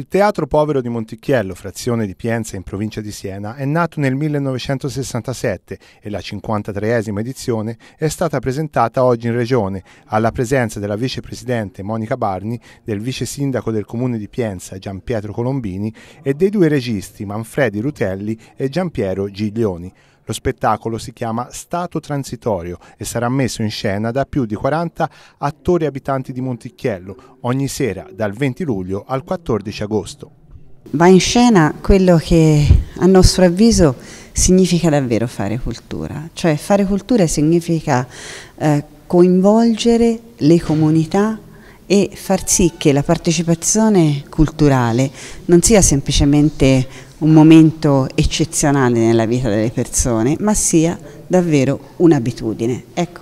Il Teatro Povero di Monticchiello, frazione di Pienza in provincia di Siena, è nato nel 1967 e la 53esima edizione è stata presentata oggi in Regione, alla presenza della vicepresidente Monica Barni, del vice sindaco del comune di Pienza Gian Pietro Colombini e dei due registi Manfredi Rutelli e Gian Piero Giglioni. Lo spettacolo si chiama Stato Transitorio e sarà messo in scena da più di 40 attori abitanti di Monticchiello ogni sera dal 20 luglio al 14 agosto. Va in scena quello che a nostro avviso significa davvero fare cultura, cioè fare cultura significa eh, coinvolgere le comunità e far sì che la partecipazione culturale non sia semplicemente un momento eccezionale nella vita delle persone, ma sia davvero un'abitudine. Ecco,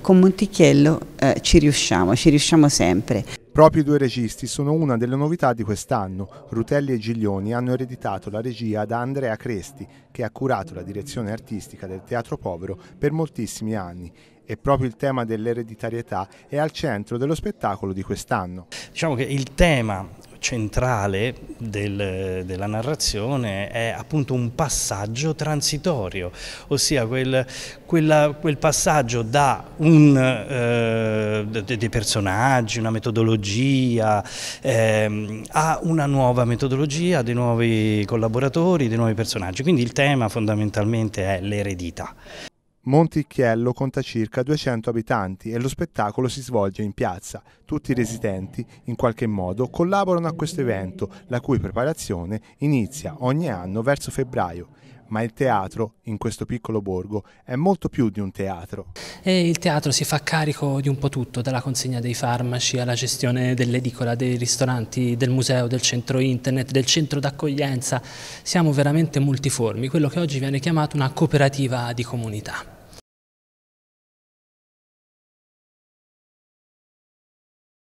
con Monticchiello eh, ci riusciamo, ci riusciamo sempre. Proprio i due registi sono una delle novità di quest'anno. Rutelli e Giglioni hanno ereditato la regia da Andrea Cresti, che ha curato la direzione artistica del Teatro Povero per moltissimi anni e proprio il tema dell'ereditarietà è al centro dello spettacolo di quest'anno. Diciamo che il tema centrale del, della narrazione è appunto un passaggio transitorio, ossia quel, quella, quel passaggio da un, eh, dei personaggi, una metodologia, eh, a una nuova metodologia, dei nuovi collaboratori, dei nuovi personaggi. Quindi il tema fondamentalmente è l'eredità. Monticchiello conta circa 200 abitanti e lo spettacolo si svolge in piazza. Tutti i residenti, in qualche modo, collaborano a questo evento, la cui preparazione inizia ogni anno verso febbraio ma il teatro in questo piccolo borgo è molto più di un teatro. E il teatro si fa carico di un po' tutto, dalla consegna dei farmaci alla gestione dell'edicola, dei ristoranti, del museo, del centro internet, del centro d'accoglienza. Siamo veramente multiformi, quello che oggi viene chiamato una cooperativa di comunità.